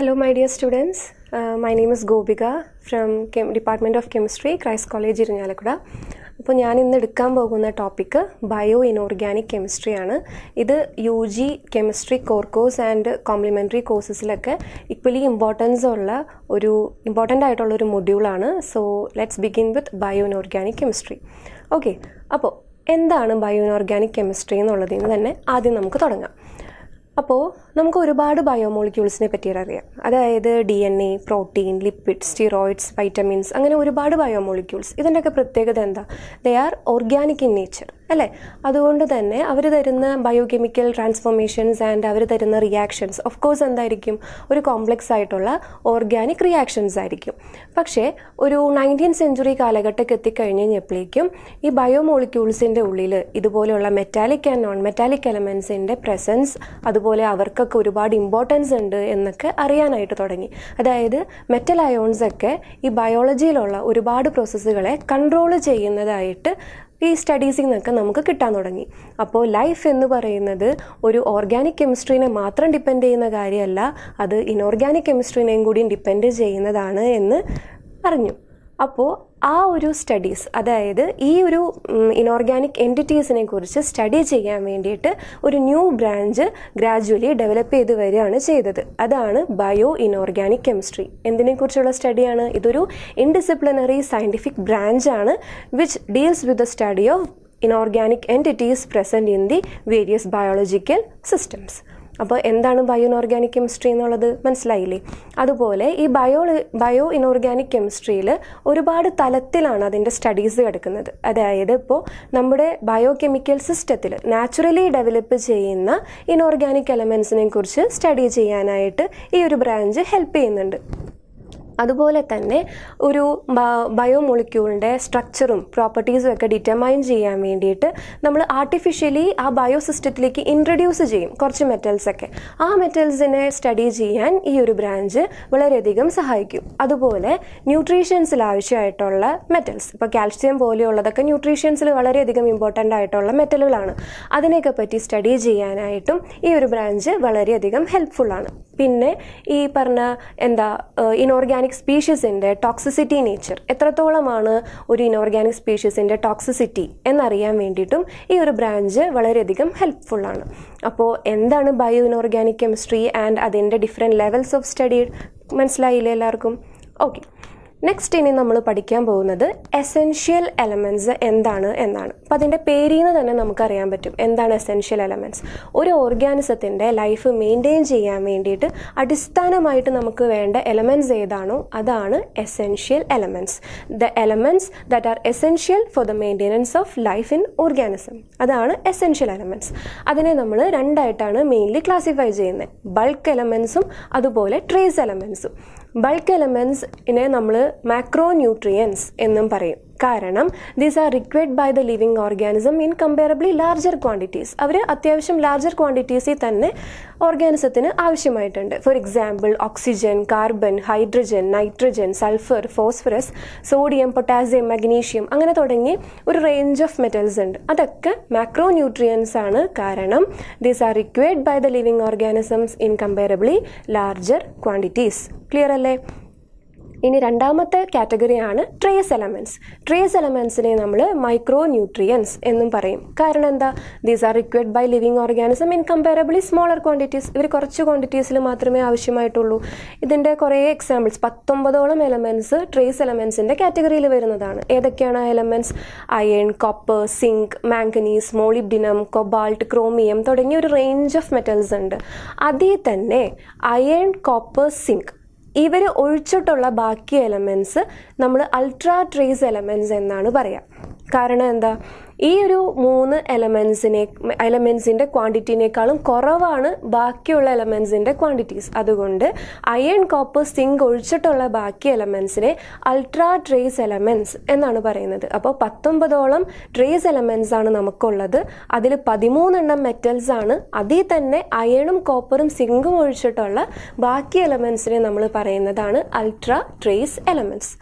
Hello my dear students, my uh, name name is from from Chem Department of Chemistry, Christ College അപ്പോൾ ഞാൻ ഇന്ന് എടുക്കാൻ പോകുന്ന topic bio inorganic കെമിസ്ട്രിയാണ് ഇത് U G chemistry core course and complementary കോഴ്സസിലൊക്കെ equally importance ഉള്ള ഒരു ഇമ്പോർട്ടൻ്റ് ആയിട്ടുള്ള ഒരു മൊഡ്യൂളാണ് so let's begin with bio inorganic chemistry okay അപ്പോൾ എന്താണ് ബയോ ഇനോർഗാനിക് കെമിസ്ട്രി എന്നുള്ളതിൽ നിന്ന് തന്നെ ആദ്യം നമുക്ക് തുടങ്ങാം അപ്പോൾ നമുക്ക് ഒരുപാട് ബയോമോളിക്യൂൾസിനെ പറ്റി അറിയാം അതായത് D N A protein lipid steroids vitamins അങ്ങനെ ഒരുപാട് ബയോമോളിക്യൂൾസ് ഇതിൻ്റെയൊക്കെ പ്രത്യേകത എന്താ they are organic in nature അല്ലേ അതുകൊണ്ട് തന്നെ അവർ തരുന്ന ബയോകെമിക്കൽ ട്രാൻസ്ഫോർമേഷൻസ് ആൻഡ് അവർ തരുന്ന റിയാക്ഷൻസ് ഓഫ് കോഴ്സ് എന്തായിരിക്കും ഒരു കോംപ്ലക്സ് ആയിട്ടുള്ള ഓർഗാനിക് റിയാക്ഷൻസ് ആയിരിക്കും പക്ഷേ ഒരു നയൻറ്റീൻ സെഞ്ചുറി കാലഘട്ടമൊക്കെ എത്തിക്കഴിഞ്ഞപ്പോഴേക്കും കഴിഞ്ഞപ്പോഴേക്കും ഈ ബയോമോളിക്യൂൾസിൻ്റെ ഉള്ളിൽ ഇതുപോലെയുള്ള മെറ്റാലിക് ആൻഡ് നോൺ മെറ്റാലിക് എലമെൻസിൻ്റെ പ്രസൻസ് അതുപോലെ അവർക്കൊക്കെ ഒരുപാട് ഇമ്പോർട്ടൻസ് ഉണ്ട് എന്നൊക്കെ അറിയാനായിട്ട് തുടങ്ങി അതായത് മെറ്റൽ അയോൺസ് ഒക്കെ ഈ ബയോളജിയിലുള്ള ഒരുപാട് പ്രോസസ്സുകളെ കൺട്രോൾ ചെയ്യുന്നതായിട്ട് ഈ സ്റ്റഡീസിൽ നിന്നൊക്കെ നമുക്ക് കിട്ടാൻ തുടങ്ങി അപ്പോൾ ലൈഫ് എന്ന് പറയുന്നത് ഒരു ഓർഗാനിക് കെമിസ്ട്രീനെ മാത്രം ഡിപ്പെൻഡ് ചെയ്യുന്ന കാര്യമല്ല അത് ഇനോർഗാനിക് കെമിസ്ട്രീനെയും കൂടിയും ഡിപ്പെൻഡ് ചെയ്യുന്നതാണ് എന്ന് അറിഞ്ഞു അപ്പോൾ ആ ഒരു സ്റ്റഡീസ് അതായത് ഈ ഒരു ഇനോർഗാനിക് എൻറ്റിറ്റീസിനെ കുറിച്ച് സ്റ്റഡി ചെയ്യാൻ വേണ്ടിയിട്ട് ഒരു ന്യൂ ബ്രാഞ്ച് ഗ്രാജുവലി ഡെവലപ്പ് ചെയ്ത് വരികയാണ് ചെയ്തത് അതാണ് ബയോ ഇനോർഗാനിക് കെമിസ്ട്രി എന്തിനെക്കുറിച്ചുള്ള സ്റ്റഡിയാണ് ഇതൊരു ഇൻഡിസിപ്ലിനറി സയൻറ്റിഫിക് ബ്രാഞ്ചാണ് which deals with the study of inorganic entities present in the various biological systems അപ്പോൾ എന്താണ് ബയോ ഇനോർഗാനിക് കെമിസ്ട്രി എന്നുള്ളത് മനസ്സിലായില്ലേ അതുപോലെ ഈ ബയോ ബയോ ഇനോർഗാനിക് കെമിസ്ട്രിയിൽ ഒരുപാട് തലത്തിലാണ് അതിൻ്റെ സ്റ്റഡീസ് കിടക്കുന്നത് അതായത് ഇപ്പോൾ നമ്മുടെ ബയോ കെമിക്കൽ സിസ്റ്റത്തിൽ നാച്ചുറലി ഡെവലപ്പ് ചെയ്യുന്ന ഇനോർഗാനിക് എലമെൻസിനെ കുറിച്ച് സ്റ്റഡി ചെയ്യാനായിട്ട് ഈ ഒരു ബ്രാഞ്ച് ഹെൽപ്പ് ചെയ്യുന്നുണ്ട് അതുപോലെ തന്നെ ഒരു ബയോമൊളിക്യൂളിൻ്റെ സ്ട്രക്ചറും പ്രോപ്പർട്ടീസും ഒക്കെ ഡിറ്റർമൈൻ ചെയ്യാൻ വേണ്ടിയിട്ട് നമ്മൾ ആർട്ടിഫിഷ്യലി ആ ബയോ സിസ്റ്റത്തിലേക്ക് ഇൻട്രൊഡ്യൂസ് ചെയ്യും കുറച്ച് മെറ്റൽസൊക്കെ ആ മെറ്റൽസിനെ സ്റ്റഡി ചെയ്യാൻ ഈ ഒരു ബ്രാഞ്ച് വളരെയധികം സഹായിക്കും അതുപോലെ ന്യൂട്രീഷ്യൻസിൽ ആവശ്യമായിട്ടുള്ള മെറ്റൽസ് ഇപ്പോൾ കാൽഷ്യം പോലെയുള്ളതൊക്കെ ന്യൂട്രീഷ്യൻസിൽ വളരെയധികം ഇമ്പോർട്ടൻ്റ് ആയിട്ടുള്ള മെറ്റലുകളാണ് അതിനെയൊക്കെ പറ്റി സ്റ്റഡി ചെയ്യാനായിട്ടും ഈ ഒരു ബ്രാഞ്ച് വളരെയധികം ഹെൽപ്ഫുള്ളാണ് പിന്നെ ഈ പറഞ്ഞ എന്താ ഇനോർഗാനിക് സ്പീഷീസിൻ്റെ ടോക്സിസിറ്റി നേച്ചർ എത്രത്തോളമാണ് ഒരു ഇനോർഗാനിക് സ്പീഷീസിൻ്റെ ടോക്സിസിറ്റി എന്നറിയാൻ വേണ്ടിയിട്ടും ഈ ഒരു ബ്രാഞ്ച് വളരെയധികം ഹെൽപ്ഫുള്ളാണ് അപ്പോൾ എന്താണ് ബയോ ഇനോർഗാനിക് കെമിസ്ട്രി ആൻഡ് അതിൻ്റെ ഡിഫറെൻറ്റ് ലെവൽസ് ഓഫ് സ്റ്റഡി മനസ്സിലായില്ലേ എല്ലാവർക്കും ഓക്കെ നെക്സ്റ്റ് ഇനി നമ്മൾ പഠിക്കാൻ പോകുന്നത് എസെൻഷ്യൽ എലമെൻറ്റ്സ് എന്താണ് എന്നാണ് അപ്പം അതിൻ്റെ പേരിൽ നിന്ന് തന്നെ നമുക്കറിയാൻ പറ്റും എന്താണ് എസെൻഷ്യൽ എലമെൻറ്റ്സ് ഒരു ഓർഗാനിസത്തിൻ്റെ ലൈഫ് മെയിൻറ്റെയിൻ ചെയ്യാൻ വേണ്ടിയിട്ട് അടിസ്ഥാനമായിട്ട് നമുക്ക് വേണ്ട എലമെൻറ്റ്സ് ഏതാണോ അതാണ് essential elements the elements that are essential for the maintenance of life in organism അതാണ് എസെൻഷ്യൽ എലമെൻറ്റ്സ് അതിനെ നമ്മൾ രണ്ടായിട്ടാണ് മെയിൻലി ക്ലാസിഫൈ ചെയ്യുന്നത് ബൾക്ക് എലമെൻറ്റ്സും അതുപോലെ ട്രേസ് എലമെൻറ്റ്സും ബൾക്ക് എലമെൻറ്റ്സ് ഇനെ നമ്മൾ മാക്രോ ന്യൂട്രിയൻസ് എന്നും പറയും കാരണം these are required by the living organism in comparably larger quantities അവർ അത്യാവശ്യം ലാർജർ ക്വാണ്ടിറ്റീസിൽ തന്നെ ഓർഗാനിസത്തിന് ആവശ്യമായിട്ടുണ്ട് for example oxygen carbon hydrogen nitrogen sulphur phosphorus sodium potassium magnesium അങ്ങനെ തുടങ്ങി ഒരു റേഞ്ച് ഓഫ് മെറ്റൽസ് ഉണ്ട് അതൊക്കെ മാക്രോ ന്യൂട്രിയൻസ് ആണ് കാരണം these are required by the living organisms in comparably larger quantities clear അല്ലേ ഇനി രണ്ടാമത്തെ കാറ്റഗറിയാണ് ട്രേസ് എലമെന്റ്സ് ട്രേസ് എലമെന്റ്സിനെ നമ്മൾ മൈക്രോ ന്യൂട്രിയൻസ് എന്നും പറയും കാരണം എന്താ these are required by living organism in comparably smaller quantities ഇവർ കുറച്ച് ക്വാണ്ടിറ്റീസിൽ മാത്രമേ ആവശ്യമായിട്ടുള്ളൂ ഇതിൻ്റെ കുറേ എക്സാമ്പിൾസ് പത്തൊമ്പതോളം എലമെന്റ്സ് ട്രേസ് എലമെന്റ്സിൻ്റെ കാറ്റഗറിയിൽ വരുന്നതാണ് ഏതൊക്കെയാണ് ആ elements iron copper zinc manganese molybdenum cobalt chromium തുടങ്ങിയ ഒരു റേഞ്ച് ഓഫ് മെറ്റൽസ് ഉണ്ട് അതിൽ തന്നെ അയൺ കോപ്പർ സിങ്ക് ഇവർ ഒഴിച്ചിട്ടുള്ള ബാക്കി എലമെൻറ്റ്സ് നമ്മൾ അൾട്രാ ട്രേസ് എലമെൻറ്റ്സ് എന്നാണ് പറയുക കാരണം എന്താ ഈ ഒരു മൂന്ന് എലമെൻസിനെ എലമെൻസിൻ്റെ ക്വാണ്ടിറ്റിനേക്കാളും കുറവാണ് ബാക്കിയുള്ള എലമെൻസിൻ്റെ ക്വാണ്ടിറ്റീസ് അതുകൊണ്ട് അയൺ കോപ്പർ സിങ്ക് ഒഴിച്ചിട്ടുള്ള ബാക്കി എലമെൻസിനെ അൾട്രാ ട്രേസ് എലമെൻസ് എന്നാണ് പറയുന്നത് അപ്പോൾ പത്തൊമ്പതോളം ട്രേസ് എലമെൻസ് ആണ് നമുക്കുള്ളത് അതിൽ പതിമൂന്നെണ്ണം മെറ്റൽസ് ആണ് അതിൽ തന്നെ അയണും കോപ്പറും സിങ്കും ഒഴിച്ചിട്ടുള്ള ബാക്കി എലമെൻസിനെ നമ്മൾ പറയുന്നതാണ് ultra trace elements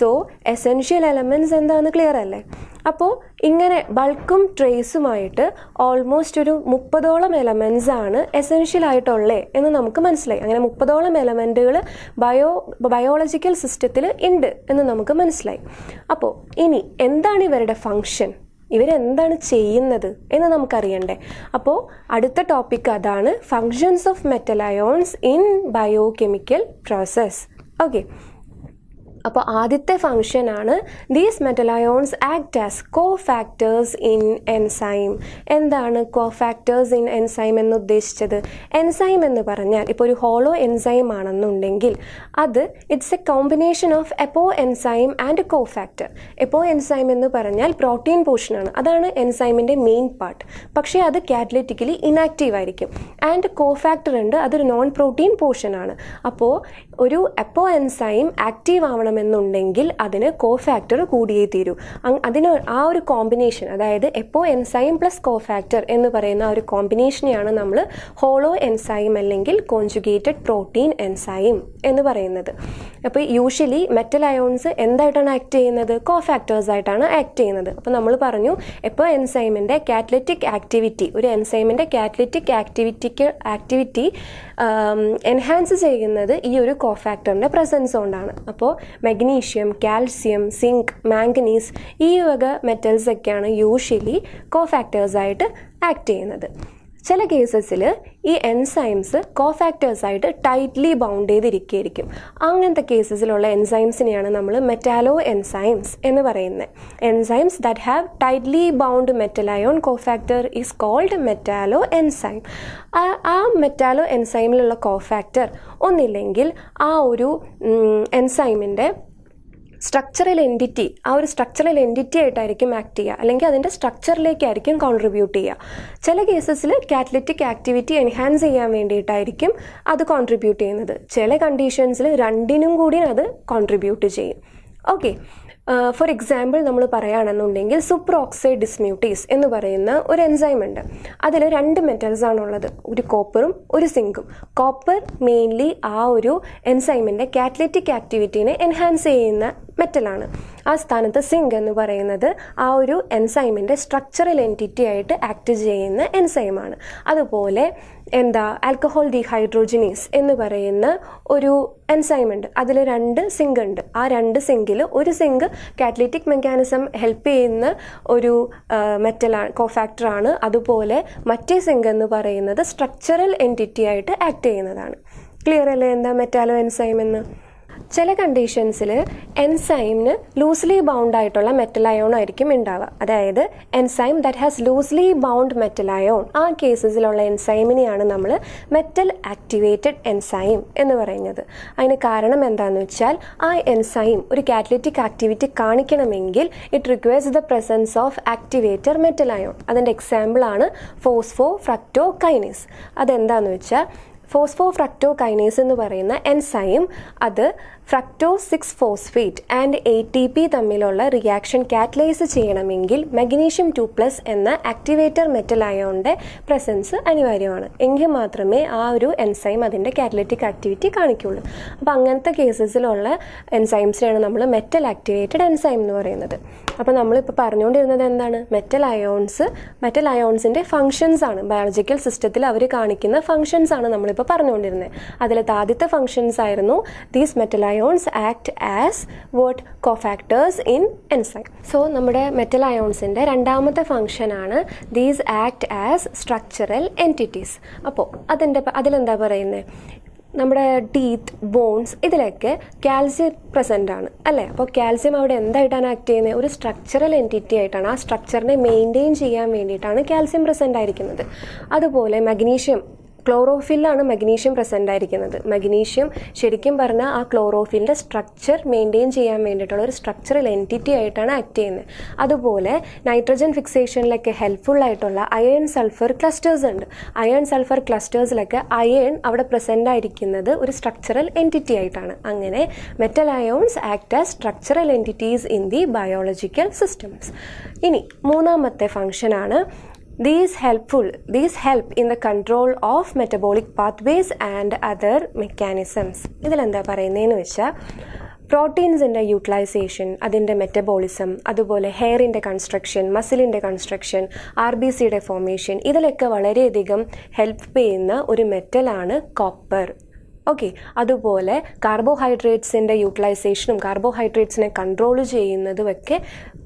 so essential elements എന്താണെന്ന് ക്ലിയർ അല്ലേ അപ്പോൾ ഇങ്ങനെ ബൾക്കും ട്രേസുമായിട്ട് ഓൾമോസ്റ്റ് ഒരു മുപ്പതോളം എലമെൻസ് ആണ് എസെൻഷ്യൽ ആയിട്ടുള്ളത് എന്ന് നമുക്ക് മനസ്സിലായി അങ്ങനെ മുപ്പതോളം എലമെൻറ്റുകൾ ബയോ ബയോളജിക്കൽ സിസ്റ്റത്തിൽ ഉണ്ട് എന്ന് നമുക്ക് മനസ്സിലായി അപ്പോൾ ഇനി എന്താണ് ഇവരുടെ ഫങ്ഷൻ ഇവരെന്താണ് ചെയ്യുന്നത് എന്ന് നമുക്കറിയണ്ടേ അപ്പോൾ അടുത്ത ടോപ്പിക് അതാണ് functions of metal ions in biochemical process okay അപ്പോൾ ആദ്യത്തെ ഫംഗ്ഷനാണ് these metal ions act as cofactors in enzyme എന്താണ് കോ ഫാക്ടേഴ്സ് ഇൻ എൻസൈം എന്ന് ഉദ്ദേശിച്ചത് എൻസൈം എന്ന് പറഞ്ഞാൽ ഇപ്പോൾ ഒരു ഹോളോ എൻസൈം ആണെന്നുണ്ടെങ്കിൽ അത് it's a combination of apoenzyme and cofactor apoenzyme എന്ന് പറഞ്ഞാൽ പ്രോട്ടീൻ പോർഷനാണ് അതാണ് എൻസൈമിൻ്റെ മെയിൻ പാർട്ട് പക്ഷേ അത് കാറ്റലറ്റിക്കലി ഇനാക്റ്റീവ് ആയിരിക്കും ആൻഡ് കോ ഫാക്ടർ ഉണ്ട് അതൊരു നോൺ പ്രോട്ടീൻ പോർഷനാണ് അപ്പോൾ ഒരു എപ്പോ എൻസൈം ആക്റ്റീവ് ആവണം വേണമെന്നുണ്ടെങ്കിൽ അതിന് കോ ഫാക്ടർ കൂടിയേ തീരൂ അതിന് ആ ഒരു കോമ്പിനേഷൻ അതായത് എപ്പോ എൻസൈം പ്ലസ് കോ ഫാക്ടർ എന്ന് പറയുന്ന ആ ഒരു കോമ്പിനേഷനെയാണ് നമ്മൾ ഹോളോ എൻസൈം അല്ലെങ്കിൽ കോൺജുഗേറ്റഡ് പ്രോട്ടീൻ എൻസൈം എന്ന് പറയുന്നത് അപ്പോൾ യൂഷ്വലി മെറ്റൽ അയോൺസ് എന്തായിട്ടാണ് ആക്ട് ചെയ്യുന്നത് കോ ഫാക്ടേഴ്സ് ആയിട്ടാണ് ആക്ട് ചെയ്യുന്നത് അപ്പോൾ നമ്മൾ പറഞ്ഞു എപ്പോൾ എൻസൈമിൻ്റെ കാറ്റലറ്റിക് ആക്ടിവിറ്റി ഒരു എൻസൈമിൻ്റെ കാറ്റലറ്റിക് ആക്ടിവിറ്റിക്ക് ആക്ടിവിറ്റി എൻഹാൻസ് ചെയ്യുന്നത് ഈ ഒരു കോഫാക്ടറിൻ്റെ പ്രസൻസ് കൊണ്ടാണ് അപ്പോൾ മഗ്നീഷ്യം കാൽസ്യം സിങ്ക് മാംഗനീസ് ഈ വക മെറ്റൽസൊക്കെയാണ് യൂഷ്വലി കോഫാക്ടേഴ്സായിട്ട് ആക്ട് ചെയ്യുന്നത് ചില കേസസിൽ ഈ എൻസൈംസ് കോഫാക്ടേഴ്സായിട്ട് ടൈറ്റ്ലി ബൗണ്ട് ചെയ്തിരിക്കുകയായിരിക്കും അങ്ങനത്തെ കേസസിലുള്ള എൻസൈംസിനെയാണ് നമ്മൾ മെറ്റാലോ എൻസൈംസ് എന്ന് പറയുന്നത് enzymes that have tightly bound metal ion cofactor is called metalloenzyme ആ മെറ്റാലോ എൻസൈമിലുള്ള കോഫാക്ടർ ഒന്നില്ലെങ്കിൽ ആ ഒരു എൻസൈമിൻ്റെ സ്ട്രക്ചറൽ എൻറ്റിറ്റി ആ ഒരു സ്ട്രക്ചറൽ എൻറ്റിറ്റി ആയിട്ടായിരിക്കും ആക്ട് ചെയ്യുക അല്ലെങ്കിൽ അതിൻ്റെ സ്ട്രക്ചറിലേക്കായിരിക്കും കോൺട്രിബ്യൂട്ട് ചെയ്യുക ചില കേസസിൽ കാറ്റലിറ്റിക് ആക്ടിവിറ്റി എൻഹാൻസ് ചെയ്യാൻ വേണ്ടിയിട്ടായിരിക്കും അത് കോൺട്രിബ്യൂട്ട് ചെയ്യുന്നത് ചില കണ്ടീഷൻസിൽ രണ്ടിനും കൂടി അത് കോൺട്രിബ്യൂട്ട് ചെയ്യും ഓക്കെ ഫോർ എക്സാമ്പിൾ നമ്മൾ പറയുകയാണെന്നുണ്ടെങ്കിൽ സൂപ്രോക്സൈഡ് ഡിസ്മ്യൂട്ടീസ് എന്ന് പറയുന്ന ഒരു എൻസൈം ഉണ്ട് അതിൽ രണ്ട് മെറ്റൽസ് ആണുള്ളത് ഒരു കോപ്പറും ഒരു സിങ്കും കോപ്പർ മെയിൻലി ആ ഒരു എൻസൈമിൻ്റെ കാറ്റലിറ്റിക് ആക്ടിവിറ്റീനെ എൻഹാൻസ് ചെയ്യുന്ന മെറ്റലാണ് ആ സ്ഥാനത്ത് സിങ്ക് എന്ന് പറയുന്നത് ആ ഒരു എൻസൈമിൻ്റെ സ്ട്രക്ചറൽ എൻറ്റിറ്റി ആയിട്ട് ആക്ട് ചെയ്യുന്ന എൻസൈമാണ് അതുപോലെ എന്താ ആൽക്കഹോൾ ഡീഹൈഡ്രോജിനീസ് എന്ന് പറയുന്ന ഒരു എൻസൈം ഉണ്ട് അതിൽ രണ്ട് സിങ്ക് ഉണ്ട് ആ രണ്ട് സിങ്കിൽ ഒരു സിങ്ക് കാറ്റലിറ്റിക് മെക്കാനിസം ഹെൽപ്പ് ചെയ്യുന്ന ഒരു മെറ്റലാണ് കോഫാക്ടറാണ് അതുപോലെ മറ്റേ സിങ്ക് എന്ന് പറയുന്നത് സ്ട്രക്ചറൽ എൻറ്റിറ്റി ആയിട്ട് ആക്ട് ചെയ്യുന്നതാണ് ക്ലിയർ അല്ലേ എന്താ മെറ്റാലോ എൻസൈം എന്ന് ചില കണ്ടീഷൻസിൽ എൻസൈമിന് ലൂസ്ലി ബൗണ്ട് ആയിട്ടുള്ള മെറ്റൽ അയോൺ ആയിരിക്കും ഉണ്ടാവുക അതായത് enzyme that has loosely bound metal ion ആ കേസസിലുള്ള എൻസൈമിനെയാണ് നമ്മൾ മെറ്റൽ ആക്ടിവേറ്റഡ് എൻസൈം എന്ന് പറയുന്നത് അതിന് കാരണം എന്താണെന്ന് വെച്ചാൽ ആ എൻസൈം ഒരു കാറ്റലിറ്റിക് ആക്ടിവിറ്റി കാണിക്കണമെങ്കിൽ it requires the presence of activator metal ion അതിൻ്റെ എക്സാമ്പിളാണ് ഫോസ്ഫോ ഫ്രക്ടോ കൈനീസ് അതെന്താണെന്ന് വെച്ചാൽ ഫോസ്ഫോ ഫ്രക്ടോ കൈനേസ് എന്ന് പറയുന്ന എൻസൈം അത് fructose six phosphate and A T P തമ്മിലുള്ള റിയാക്ഷൻ കാറ്റലൈസ് ചെയ്യണമെങ്കിൽ മഗ്നീഷ്യം ടു പ്ലസ് എന്ന ആക്ടിവേറ്റർ മെറ്റൽ അയോണിൻ്റെ പ്രസൻസ് അനിവാര്യമാണ് എങ്കിൽ മാത്രമേ ആ ഒരു എൻസൈം അതിൻ്റെ കാറ്റലറ്റിക് ആക്ടിവിറ്റി കാണിക്കുകയുള്ളൂ അപ്പോൾ അങ്ങനത്തെ കേസസിലുള്ള എൻസൈംസിനെയാണ് നമ്മൾ മെറ്റൽ ആക്ടിവേറ്റഡ് എൻസൈം എന്ന് പറയുന്നത് അപ്പോൾ നമ്മളിപ്പോൾ പറഞ്ഞുകൊണ്ടിരുന്നത് എന്താണ് മെറ്റൽ അയോൺസ് മെറ്റൽ അയോൺസിൻ്റെ ഫങ്ഷൻസ് ആണ് ബയോളജിക്കൽ സിസ്റ്റത്തിൽ അവർ കാണിക്കുന്ന ഫങ്ഷൻസ് ആണ് നമ്മളിപ്പോൾ പറഞ്ഞുകൊണ്ടിരുന്നത് അതിലത്തെ ആദ്യത്തെ ഫങ്ഷൻസ് ആയിരുന്നു these metal ion ions act as what cofactors in enzyme so നമ്മുടെ മെറ്റൽ അയോൺസിൻ്റെ രണ്ടാമത്തെ ഫംഗ്ഷനാണ് these act as structural entities അപ്പോൾ അതിൻ്റെ അതിലെന്താ പറയുന്നത് നമ്മുടെ ടീത്ത് ബോൺസ് ഇതിലൊക്കെ കാൽസ്യം പ്രസൻ്റ് ആണ് അല്ലേ അപ്പോൾ കാൽസ്യം അവിടെ എന്തായിട്ടാണ് ആക്ട് ചെയ്യുന്നത് ഒരു സ്ട്രക്ചറൽ എൻറ്റിറ്റി ആയിട്ടാണ് ആ സ്ട്രക്ചറിനെ മെയിൻറ്റെയിൻ ചെയ്യാൻ വേണ്ടിയിട്ടാണ് കാൽസ്യം പ്രസൻ്റ് ആയിരിക്കുന്നത് അതുപോലെ മഗ്നീഷ്യം ക്ലോറോഫില്ലാണ് മഗ്നീഷ്യം പ്രസൻ്റ് ആയിരിക്കുന്നത് മഗ്നീഷ്യം ശരിക്കും പറഞ്ഞാൽ ആ ക്ലോറോഫിലിൻ്റെ സ്ട്രക്ചർ മെയിൻറ്റെയിൻ ചെയ്യാൻ വേണ്ടിയിട്ടുള്ള ഒരു സ്ട്രക്ചറൽ എൻറ്റിറ്റി ആയിട്ടാണ് ആക്ട് ചെയ്യുന്നത് അതുപോലെ നൈട്രജൻ ഫിക്സേഷനിലൊക്കെ ഹെൽപ്ഫുൾ ആയിട്ടുള്ള അയൺ സൾഫർ ക്ലസ്റ്റേഴ്സ് ഉണ്ട് അയൺ സൾഫർ ക്ലസ്റ്റേഴ്സിലൊക്കെ അയൺ അവിടെ പ്രസൻ്റ് ആയിരിക്കുന്നത് ഒരു സ്ട്രക്ചറൽ എൻറ്റിറ്റി ആയിട്ടാണ് അങ്ങനെ metal ions act as structural entities in the biological systems ഇനി മൂന്നാമത്തെ ഫംഗ്ഷനാണ് These helpful these help in the control of metabolic pathways and other mechanisms. ഇതിലെന്താ പറയുന്നതെന്ന് വെച്ചാൽ പ്രോട്ടീൻസിൻ്റെ യൂട്ടിലൈസേഷൻ അതിൻ്റെ മെറ്റബോളിസം അതുപോലെ ഹെയറിൻ്റെ കൺസ്ട്രക്ഷൻ മസിലിൻ്റെ കൺസ്ട്രക്ഷൻ ആർ ബി സിയുടെ ഫോമേഷൻ ഇതിലൊക്കെ വളരെയധികം ഹെൽപ്പ് ചെയ്യുന്ന ഒരു മെറ്റലാണ് കോപ്പർ ഓക്കെ അതുപോലെ കാർബോഹൈഡ്രേറ്റ്സിൻ്റെ യൂട്ടിലൈസേഷനും കാർബോഹൈഡ്രേറ്റ്സിനെ കൺട്രോൾ ചെയ്യുന്നതുമൊക്കെ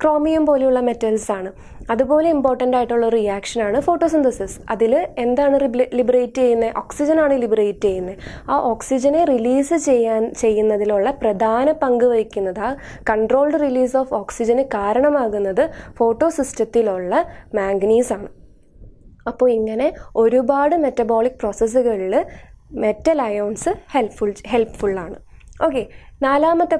ക്രോമിയം പോലെയുള്ള മെറ്റൽസാണ് അതുപോലെ ഇമ്പോർട്ടൻ്റ് ആയിട്ടുള്ള റിയാക്ഷനാണ് ഫോട്ടോസിന്തസിസ് അതിൽ എന്താണ് ലിബറേറ്റ് ചെയ്യുന്നത് ഓക്സിജനാണ് ലിബറേറ്റ് ചെയ്യുന്നത് ആ ഓക്സിജനെ റിലീസ് ചെയ്യാൻ ചെയ്യുന്നതിലുള്ള പ്രധാന പങ്ക് വഹിക്കുന്നത് ആ കൺട്രോൾഡ് റിലീസ് ഓഫ് ഓക്സിജന് കാരണമാകുന്നത് ഫോട്ടോ സിസ്റ്റത്തിലുള്ള മാംഗനീസാണ് അപ്പോൾ ഇങ്ങനെ ഒരുപാട് മെറ്റബോളിക് പ്രോസസ്സുകളിൽ മെറ്റൽ അയോൺസ് ഹെൽപ്ഫുൾ ഹെൽപ്ഫുള്ളാണ് ഓക്കെ നാലാമത്തെ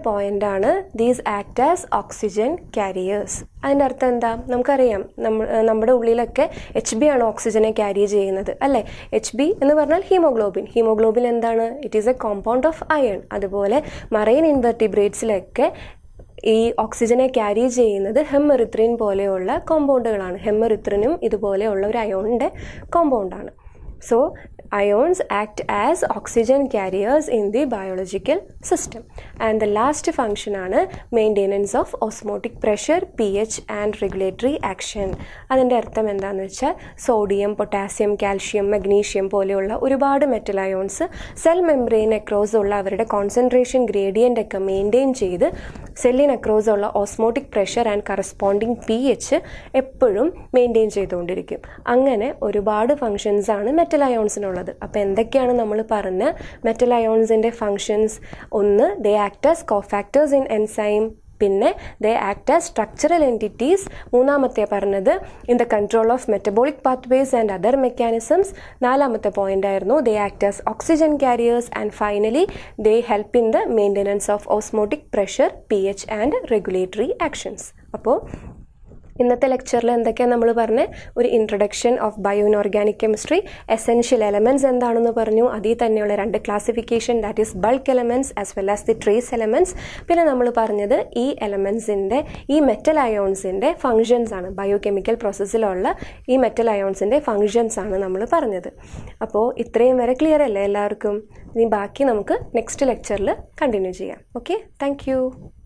ആണ് these act as oxygen carriers അതിൻ്റെ അർത്ഥം എന്താ നമുക്കറിയാം നമ്മൾ നമ്മുടെ ഉള്ളിലൊക്കെ എച്ച് ബി ആണ് ഓക്സിജനെ ക്യാരി ചെയ്യുന്നത് അല്ലേ എച്ച് ബി എന്ന് പറഞ്ഞാൽ ഹീമോഗ്ലോബിൻ ഹീമോഗ്ലോബിൻ എന്താണ് it is a compound of iron അതുപോലെ മറൈൻ ഇൻവെർട്ടിബ്രേറ്റ്സിലൊക്കെ ഈ ഓക്സിജനെ ക്യാരി ചെയ്യുന്നത് ഹെമ്മെറിത്രിൻ പോലെയുള്ള കോമ്പൗണ്ടുകളാണ് ഹെമ്മെറിത്രിനും ഇതുപോലെയുള്ള ഒരു അയോണിൻ്റെ കോമ്പൗണ്ടാണ് so ions act as oxygen carriers in the biological system. And the last function ആണ് maintenance of osmotic pressure P H and regulatory action അതിൻ്റെ അർത്ഥം എന്താണെന്ന് വെച്ചാൽ സോഡിയം പൊട്ടാസ്യം കാൽഷ്യം മഗ്നീഷ്യം പോലെയുള്ള ഒരുപാട് metal ions cell membrane across ഉള്ള അവരുടെ concentration gradient ഒക്കെ മെയിൻറ്റെയിൻ ചെയ്ത് സെല്ലിന് അക്രോസ് ഉള്ള osmotic pressure and corresponding P H എപ്പോഴും മെയിൻറ്റെയിൻ ചെയ്തുകൊണ്ടിരിക്കും അങ്ങനെ ഒരുപാട് ഫങ്ഷൻസാണ് മെറ്റൽ അയോൺസിനുള്ളത് ചെയ്യുന്നത് അപ്പോൾ എന്തൊക്കെയാണ് നമ്മൾ പറഞ്ഞ മെറ്റൽ അയോൺസിൻ്റെ ഫങ്ഷൻസ് ഒന്ന് they act as cofactors in enzyme പിന്നെ they act as structural entities മൂന്നാമത്തെ പറഞ്ഞത് in the control of metabolic pathways and other mechanisms നാലാമത്തെ പോയിന്റ് ആയിരുന്നു they act as oxygen carriers and finally they help in the maintenance of osmotic pressure P H and regulatory actions അപ്പോൾ ഇന്നത്തെ ലെക്ചറിൽ എന്തൊക്കെയാണ് നമ്മൾ പറഞ്ഞത് ഒരു introduction of bioinorganic chemistry essential elements എന്താണെന്ന് പറഞ്ഞു അതിൽ തന്നെയുള്ള രണ്ട് classification that is bulk elements as well as the trace elements പിന്നെ നമ്മൾ പറഞ്ഞത് ഈ എലമെൻസിൻ്റെ ഈ മെറ്റൽ അയോൺസിൻ്റെ ഫങ്ഷൻസ് ആണ് ബയോകെമിക്കൽ പ്രോസസ്സിലുള്ള ഈ മെറ്റൽ അയോൺസിൻ്റെ ഫങ്ഷൻസ് ആണ് നമ്മൾ പറഞ്ഞത് അപ്പോൾ ഇത്രയും വരെ ക്ലിയർ അല്ലേ എല്ലാവർക്കും ഇനി ബാക്കി നമുക്ക് നെക്സ്റ്റ് ലെക്ചറിൽ കണ്ടിന്യൂ ചെയ്യാം ഓക്കെ താങ്ക്